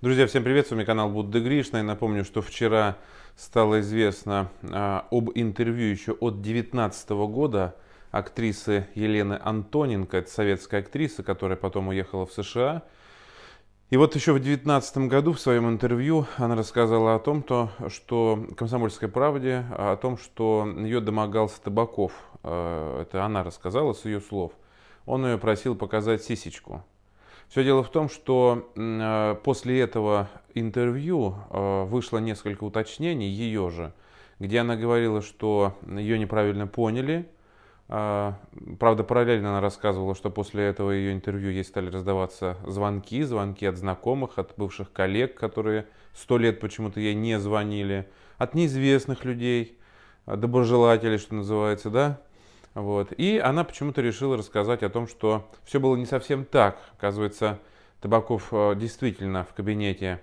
Друзья, всем привет, с вами канал Будда Гришна. И напомню, что вчера стало известно а, об интервью еще от 2019 года актрисы Елены Антоненко, это советская актриса, которая потом уехала в США. И вот еще в 2019 году в своем интервью она рассказала о том, то, что «Комсомольской правде», а, о том, что ее домогался Табаков. А, это она рассказала с ее слов. Он ее просил показать сисечку. Все дело в том, что э, после этого интервью э, вышло несколько уточнений ее же, где она говорила, что ее неправильно поняли. Э, правда, параллельно она рассказывала, что после этого ее интервью ей стали раздаваться звонки, звонки от знакомых, от бывших коллег, которые сто лет почему-то ей не звонили, от неизвестных людей, доброжелателей, что называется, да, вот. И она почему-то решила рассказать о том, что все было не совсем так. Оказывается, Табаков э, действительно в кабинете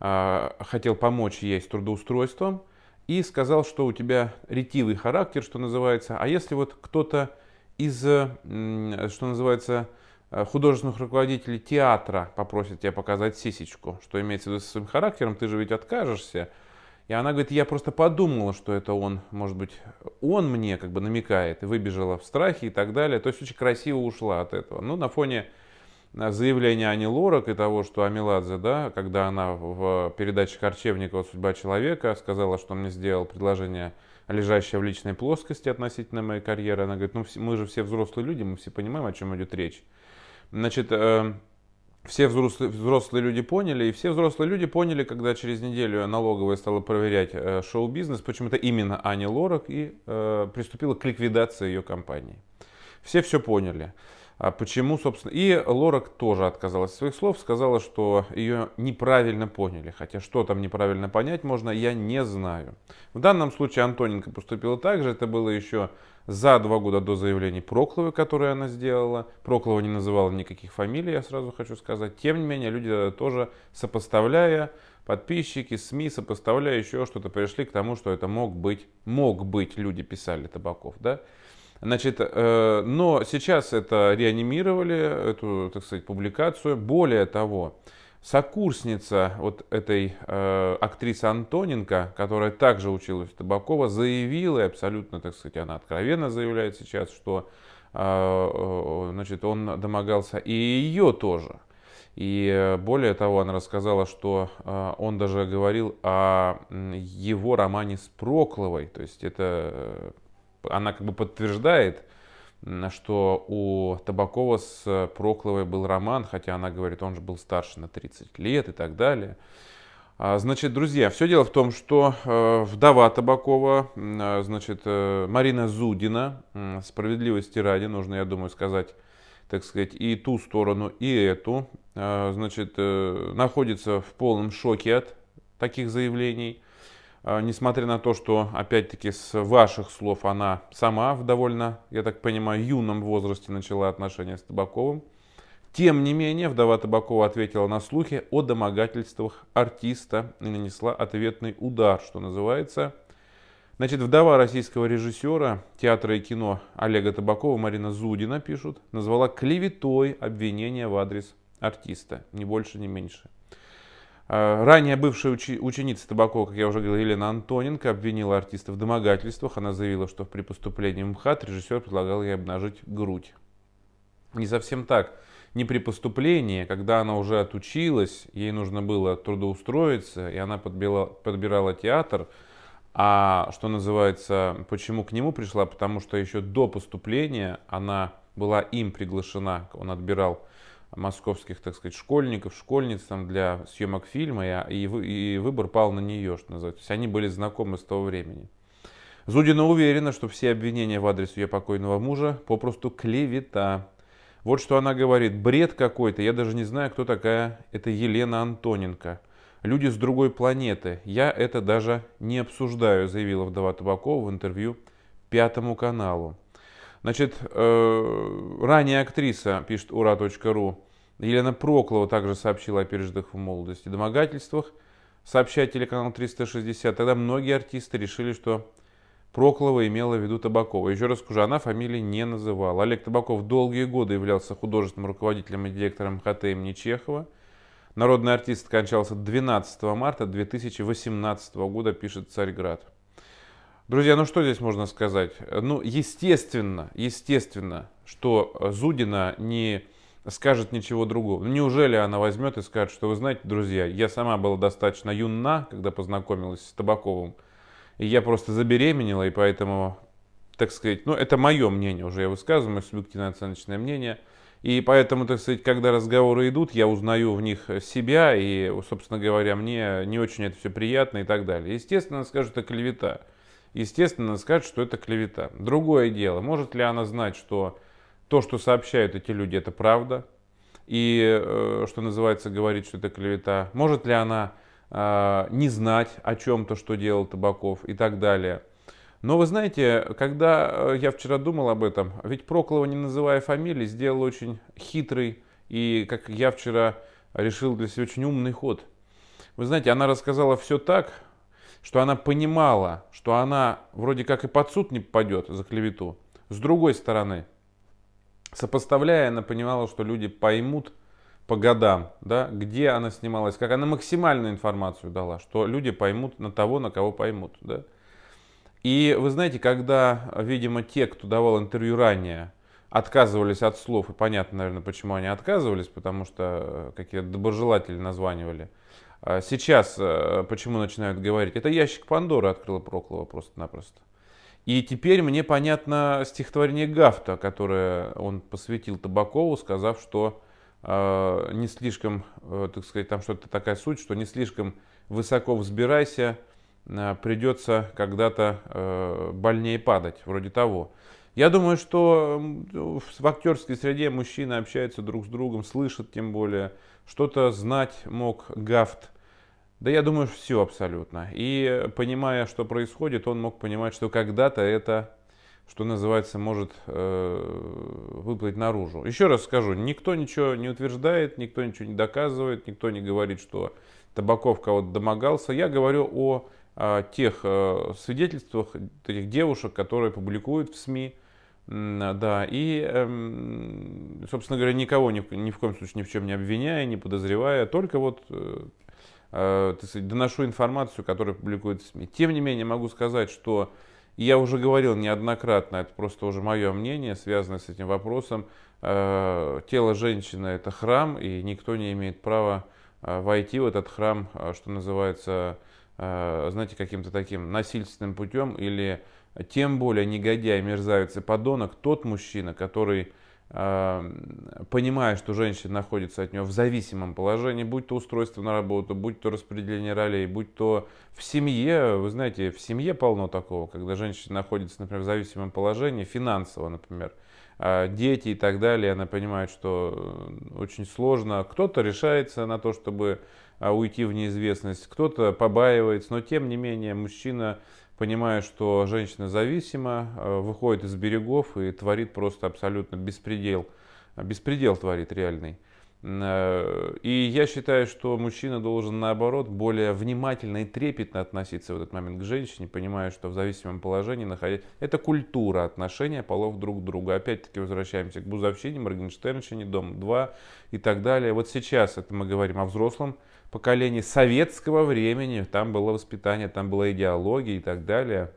э, хотел помочь ей с трудоустройством и сказал, что у тебя ретивый характер, что называется. А если вот кто-то из, э, что называется, художественных руководителей театра попросит тебя показать сисечку, что имеется в виду со своим характером, ты же ведь откажешься, и она говорит, я просто подумала, что это он, может быть, он мне как бы намекает, и выбежала в страхе и так далее. То есть очень красиво ушла от этого. Ну, на фоне э, заявления Ани Лорак и того, что Амиладзе, да, когда она в передаче Корчевникова «Судьба человека» сказала, что он мне сделал предложение, лежащее в личной плоскости относительно моей карьеры, она говорит, ну мы же все взрослые люди, мы все понимаем, о чем идет речь. Значит, э, все взрослые, взрослые люди поняли, и все взрослые люди поняли, когда через неделю налоговая стала проверять э, шоу-бизнес, почему-то именно Ани Лорак и э, приступила к ликвидации ее компании. Все все поняли. А почему, собственно... И Лорак тоже отказалась от своих слов, сказала, что ее неправильно поняли. Хотя что там неправильно понять можно, я не знаю. В данном случае Антоненко поступила так же. Это было еще за два года до заявлений Прокловой, которые она сделала. Проклова не называла никаких фамилий, я сразу хочу сказать. Тем не менее, люди тоже сопоставляя, подписчики, СМИ, сопоставляя еще что-то, пришли к тому, что это мог быть, мог быть, люди писали Табаков, да? Значит, э, но сейчас это реанимировали, эту, так сказать, публикацию. Более того, сокурсница вот этой э, актрисы Антоненко, которая также училась в Табакова, заявила, абсолютно, так сказать, она откровенно заявляет сейчас, что э, э значит, он домогался и ее тоже. И э, более того, она рассказала, что э, он даже говорил о его романе с Прокловой. То есть это она как бы подтверждает, что у Табакова с э, Прокловой был роман, хотя она говорит, он же был старше на 30 лет и так далее. А, значит, друзья, все дело в том, что э, вдова Табакова, а, значит, э, Марина Зудина, справедливости ради, нужно, я думаю, сказать, так сказать, и ту сторону, и эту, а, значит, находится в полном шоке от таких заявлений. А, несмотря на то, что, опять-таки, с ваших слов она сама в довольно, я так понимаю, юном возрасте начала отношения с Табаковым. Тем не менее, вдова Табакова ответила на слухи о домогательствах артиста и нанесла ответный удар, что называется. Значит, вдова российского режиссера театра и кино Олега Табакова Марина Зудина, пишут, назвала клеветой обвинение в адрес артиста, ни больше, ни меньше. А, ранее бывшая учи- ученица Табакова, как я уже говорил, Елена Антоненко, обвинила артиста в домогательствах. Она заявила, что при поступлении в МХАТ режиссер предлагал ей обнажить грудь. Не совсем так. Не при поступлении, когда она уже отучилась, ей нужно было трудоустроиться, и она подбила, подбирала театр, а что называется, почему к нему пришла? Потому что еще до поступления она была им приглашена, он отбирал московских, так сказать, школьников, школьниц там, для съемок фильма, и, и, и выбор пал на нее, что называется. То есть они были знакомы с того времени. Зудина уверена, что все обвинения в адрес ее покойного мужа попросту клевета. Вот что она говорит. Бред какой-то, я даже не знаю, кто такая. Это Елена Антоненко. Люди с другой планеты. Я это даже не обсуждаю, заявила вдова Табакова в интервью Пятому каналу. Значит, э, ранняя актриса, пишет ура.ру, Елена Проклова также сообщила о пережитых в молодости домогательствах, сообщает телеканал 360. Тогда многие артисты решили, что Проклова имела в виду Табакова. Еще раз скажу, она фамилии не называла. Олег Табаков долгие годы являлся художественным руководителем и директором МХТ имени Чехова. Народный артист кончался 12 марта 2018 года, пишет «Царьград». Друзья, ну что здесь можно сказать? Ну, естественно, естественно, что э, Зудина не скажет ничего другого. Ну, неужели она возьмет и скажет, что вы знаете, друзья, я сама была достаточно юна, когда познакомилась с Табаковым, и я просто забеременела, и поэтому, так сказать, ну это мое мнение уже, я высказываю, мое субъективное оценочное мнение, и поэтому, так сказать, когда разговоры идут, я узнаю в них себя, и, собственно говоря, мне не очень это все приятно и так далее. Естественно, она скажет, это клевета естественно, скажет, что это клевета. Другое дело, может ли она знать, что то, что сообщают эти люди, это правда, и, э, что называется, говорить, что это клевета. Может ли она э, не знать о чем-то, что делал Табаков и так далее. Но вы знаете, когда э, я вчера думал об этом, ведь Проклова, не называя фамилии, сделал очень хитрый и, как я вчера решил для себя, очень умный ход. Вы знаете, она рассказала все так, что она понимала, что она вроде как и под суд не попадет за клевету. С другой стороны, сопоставляя, она понимала, что люди поймут по годам, да, где она снималась, как она максимальную информацию дала, что люди поймут на того, на кого поймут. Да. И вы знаете, когда, видимо, те, кто давал интервью ранее, отказывались от слов, и понятно, наверное, почему они отказывались, потому что э, какие-то доброжелатели названивали – а сейчас э, почему начинают говорить? Это ящик Пандоры открыла Проклова просто-напросто. И теперь мне понятно стихотворение Гафта, которое он посвятил Табакову, сказав, что э, не слишком, э, так сказать, там что-то такая суть, что не слишком высоко взбирайся, э, придется когда-то э, больнее падать, вроде того. Я думаю, что ну, в актерской среде мужчины общаются друг с другом, слышат тем более. Что-то знать мог Гафт. Да я думаю, все абсолютно. И понимая, что происходит, он мог понимать, что когда-то это, что называется, может э, выплыть наружу. Еще раз скажу, никто ничего не утверждает, никто ничего не доказывает, никто не говорит, что Табаков кого-то домогался. Я говорю о а, тех а, свидетельствах этих девушек, которые публикуют в СМИ. Да, и, эм, собственно говоря, никого ни, ни в коем случае ни в чем не обвиняя, не подозревая, только вот э, а, доношу информацию, которая публикуют в СМИ. Тем не менее, могу сказать, что я уже говорил неоднократно, это просто уже мое мнение, связанное с этим вопросом, тело женщины – это храм, и никто не имеет права войти в этот храм, что называется, Э, знаете, каким-то таким насильственным путем или тем более негодяй, мерзавец и подонок, тот мужчина, который э, понимая, что женщина находится от него в зависимом положении, будь то устройство на работу, будь то распределение ролей, будь то в семье, вы знаете, в семье полно такого, когда женщина находится, например, в зависимом положении, финансово, например, а, дети и так далее, она понимает, что э, очень сложно. Кто-то решается на то, чтобы а, уйти в неизвестность, кто-то побаивается, но тем не менее мужчина понимая что женщина зависима, э, выходит из берегов и творит просто абсолютно беспредел. Беспредел творит реальный. Э, и я считаю, что мужчина должен, наоборот, более внимательно и трепетно относиться в этот момент к женщине, понимая, что в зависимом положении находить... Это культура отношения полов друг к другу. Опять-таки возвращаемся к Бузовщине, Моргенштернщине, Дом-2 и так далее. Вот сейчас это мы говорим о взрослом поколении советского времени. Там было воспитание, там была идеология и так далее.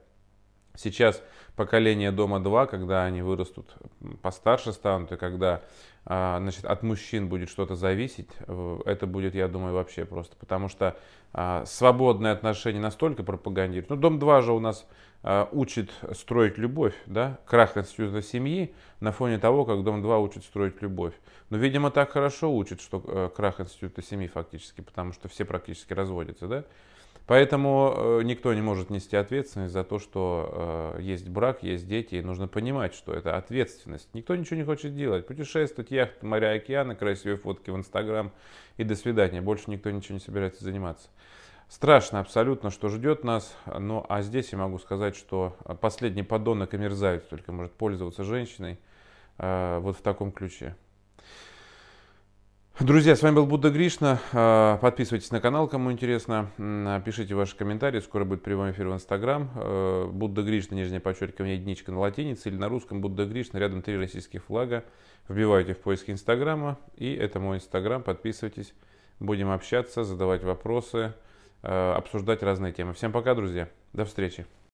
Сейчас поколение Дома-2, когда они вырастут постарше станут, и когда а, значит, от мужчин будет что-то зависеть, э, это будет, я думаю, вообще просто. Потому что а, свободное отношение настолько пропагандируют. Ну, Дом-2 же у нас а, учит строить любовь, да? Крах института семьи на фоне того, как Дом-2 учит строить любовь. Но, видимо, так хорошо учит, что э, крах института семьи фактически, потому что все практически разводятся, да? Поэтому э, никто не может нести ответственность за то, что э, есть брак, есть дети, и нужно понимать, что это ответственность. Никто ничего не хочет делать. Путешествовать, яхты, моря, океаны, красивые фотки в Инстаграм и до свидания. Больше никто ничего не собирается заниматься. Страшно абсолютно, что ждет нас. Но ну, а здесь я могу сказать, что последний подонок и мерзавец только может пользоваться женщиной э, вот в таком ключе. Друзья, с вами был Будда Гришна. А, подписывайтесь на канал, кому интересно. Пишите ваши комментарии. Скоро будет прямой эфир в Инстаграм. А, Будда Гришна, нижнее подчеркивание, единичка на латинице или на русском Будда Гришна. Рядом три российских флага. Вбивайте в поиске Инстаграма. И это мой Инстаграм. Подписывайтесь. Будем общаться, задавать вопросы, а, обсуждать разные темы. Всем пока, друзья. До встречи.